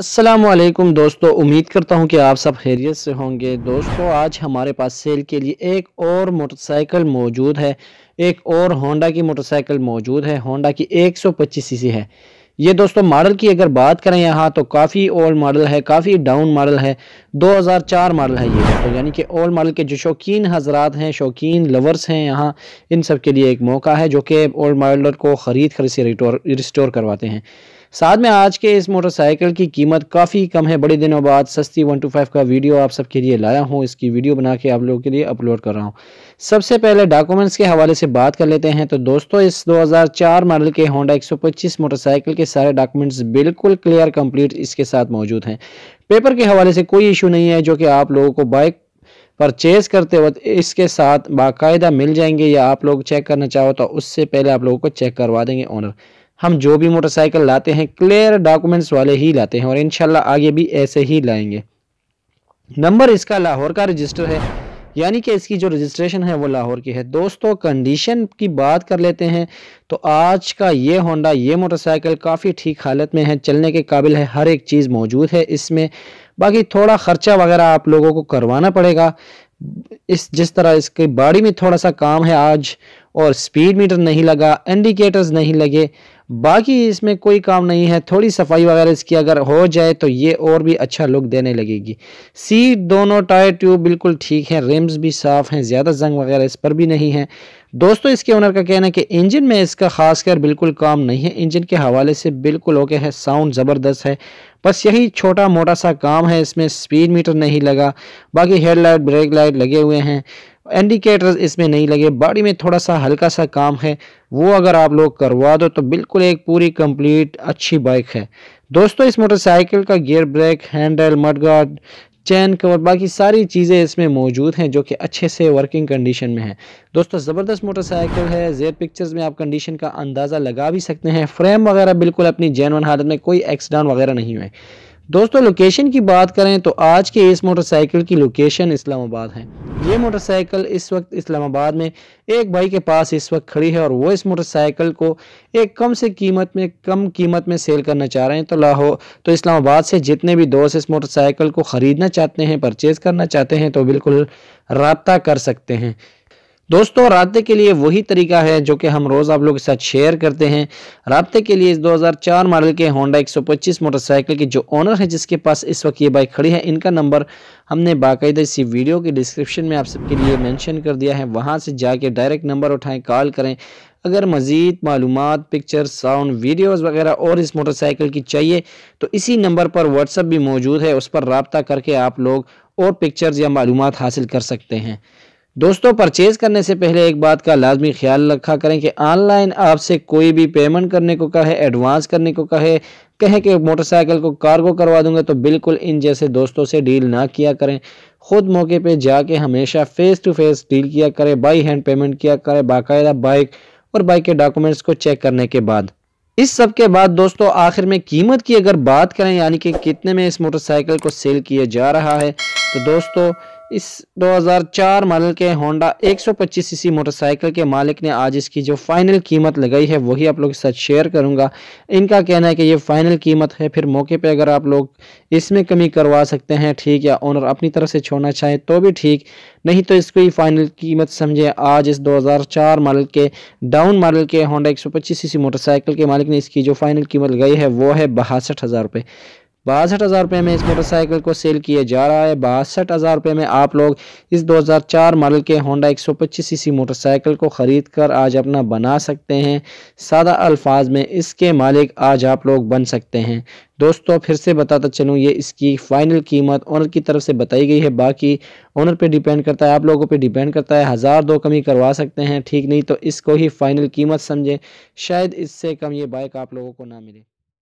असलम दोस्तों उम्मीद करता हूं कि आप सब खैरियत से होंगे दोस्तों आज हमारे पास सेल के लिए एक और मोटरसाइकिल मौजूद है एक और होंडा की मोटरसाइकिल मौजूद है होंडा की 125 सीसी है ये दोस्तों मॉडल की अगर बात करें यहाँ तो काफ़ी ओल्ड मॉडल है काफ़ी डाउन मॉडल है 2004 मॉडल है ये तो यानी कि ओल्ड मॉडल के जो शौकीन हजरात हैं शौकीन लवर्स हैं यहाँ इन सब के लिए एक मौका है जो कि ओल्ड मॉडल को ख़रीद कर इसे रिस्टोर करवाते हैं साथ में आज के इस मोटरसाइकिल की कीमत काफ़ी कम है बड़े दिनों बाद सस्ती वन टू फाइव का वीडियो आप सबके लिए लाया हूँ इसकी वीडियो बना के आप लोगों के लिए अपलोड कर रहा हूँ सबसे पहले डॉक्यूमेंट्स के हवाले से बात कर लेते हैं तो दोस्तों इस 2004 मॉडल के होंडा 125 मोटरसाइकिल के सारे डॉक्यूमेंट्स बिल्कुल क्लियर कंप्लीट इसके साथ मौजूद हैं पेपर के हवाले से कोई इशू नहीं है जो कि आप लोगों को बाइक परचेज़ करते वक्त इसके साथ बाकायदा मिल जाएंगे या आप लोग चेक करना चाहो तो उससे पहले आप लोगों को चेक करवा देंगे ऑनर हम जो भी मोटरसाइकिल लाते हैं क्लियर डॉक्यूमेंट्स वाले ही लाते हैं और इनशाला आगे भी ऐसे ही लाएंगे नंबर इसका लाहौर का रजिस्टर है यानी कि इसकी जो रजिस्ट्रेशन है वो लाहौर की है दोस्तों कंडीशन की बात कर लेते हैं तो आज का ये होंडा ये मोटरसाइकिल काफ़ी ठीक हालत में है चलने के काबिल है हर एक चीज़ मौजूद है इसमें बाकी थोड़ा ख़र्चा वगैरह आप लोगों को करवाना पड़ेगा इस जिस तरह इसके बाड़ी में थोड़ा सा काम है आज और स्पीड मीटर नहीं लगा इंडिकेटर्स नहीं लगे बाकी इसमें कोई काम नहीं है थोड़ी सफाई वगैरह इसकी अगर हो जाए तो ये और भी अच्छा लुक देने लगेगी सीट दोनों टायर ट्यूब बिल्कुल ठीक है रिम्स भी साफ़ हैं ज़्यादा जंग वगैरह इस पर भी नहीं है दोस्तों इसके ओनर का कहना है कि इंजन में इसका खास कर बिल्कुल काम नहीं है इंजन के हवाले से बिल्कुल ओके है साउंड ज़बरदस्त है बस यही छोटा मोटा सा काम है इसमें स्पीड मीटर नहीं लगा बाकी हेडलाइट ब्रेक लाइट लगे हुए हैं इंडिकेटर्स इसमें नहीं लगे बॉडी में थोड़ा सा हल्का सा काम है वो अगर आप लोग करवा दो तो बिल्कुल एक पूरी कंप्लीट अच्छी बाइक है दोस्तों इस मोटरसाइकिल का gear brake handle mudguard chain cover बाकी सारी चीज़ें इसमें मौजूद हैं जो कि अच्छे से वर्किंग कंडीशन में है दोस्तों ज़बरदस्त मोटरसाइकिल है जेड पिक्चर्स में आप कंडीशन का अंदाज़ा लगा भी सकते हैं फ्रेम वगैरह बिल्कुल अपनी जैनवन हालत में कोई एक्सीडेंट वगैरह नहीं हुए दोस्तों लोकेशन की बात करें तो आज के इस मोटरसाइकिल की लोकेशन इस्लामाबाद है ये मोटरसाइकिल इस वक्त इस्लामाबाद में एक भाई के पास इस वक्त खड़ी है और वो इस मोटरसाइकिल को एक कम से कीमत में कम कीमत में सेल करना चाह रहे हैं तो लाहौर तो इस्लामाबाद से जितने भी दोस्त इस मोटरसाइकिल को ख़रीदना चाहते हैं परचेज़ करना चाहते हैं तो बिल्कुल रबता कर सकते हैं दोस्तों रबते के लिए वही तरीका है जो कि हम रोज़ आप लोग के साथ शेयर करते हैं रबते के लिए इस 2004 मॉडल के होंडा 125 मोटरसाइकिल के जो ओनर है जिसके पास इस वक्त ये बाइक खड़ी है इनका नंबर हमने बाकायदा इसी वीडियो के डिस्क्रिप्शन में आप सबके लिए मेंशन कर दिया है वहाँ से जाके डायरेक्ट नंबर उठाएं कॉल करें अगर मज़ीद मालूम पिक्चर साउंड वीडियोज़ वगैरह और इस मोटरसाइकिल की चाहिए तो इसी नंबर पर व्हाट्सअप भी मौजूद है उस पर रबता करके आप लोग और पिक्चर्स या मालूम हासिल कर सकते हैं दोस्तों परचेज़ करने से पहले एक बात का लाजमी ख्याल रखा करें कि ऑनलाइन आपसे कोई भी पेमेंट करने को कहे एडवांस करने को कहे कहे कि मोटरसाइकिल को कार्गो करवा दूंगा तो बिल्कुल इन जैसे दोस्तों से डील ना किया करें ख़ुद मौके पे जाके हमेशा फ़ेस टू फेस डील किया करें बाई हैंड पेमेंट किया करें बाकायदा बाइक और बाइक के डॉक्यूमेंट्स को चेक करने के बाद इस सब के बाद दोस्तों आखिर में कीमत की अगर बात करें यानी कि कितने में इस मोटरसाइकिल को सेल किया जा रहा है तो दोस्तों इस 2004 मॉडल के होंडा 125 सीसी मोटरसाइकिल के मालिक ने आज इसकी जो फाइनल कीमत लगाई है वही आप लोग के साथ शेयर करूंगा इनका कहना है कि ये फाइनल कीमत है फिर मौके पे अगर आप लोग इसमें कमी करवा सकते हैं ठीक या ओनर अपनी तरफ से छोड़ना चाहे तो भी ठीक नहीं तो इसको ही फाइनल कीमत समझें आज इस 2004 मॉडल के डाउन मॉडल के होंडा एक सौ मोटरसाइकिल के मालिक ने इसकी जो फाइनल कीमत लगाई है वो है बहासठ हज़ार रुपये बासठ हज़ार रुपये में इस मोटरसाइकिल को सेल किया जा रहा है बासठ हज़ार रुपये में आप लोग इस 2004 मॉडल के होंडा 125 सीसी मोटरसाइकिल को ख़रीद कर आज अपना बना सकते हैं सादा अल्फाज में इसके मालिक आज आप लोग बन सकते हैं दोस्तों फिर से बताता चलूँ ये इसकी फ़ाइनल कीमत ओनर की तरफ से बताई गई है बाकी ओनर पे डिपेंड करता है आप लोगों पे डिपेंड करता है हज़ार दो कमी करवा सकते हैं ठीक नहीं तो इसको ही फ़ाइनल कीमत समझें शायद इससे कम ये बाइक आप लोगों को ना मिले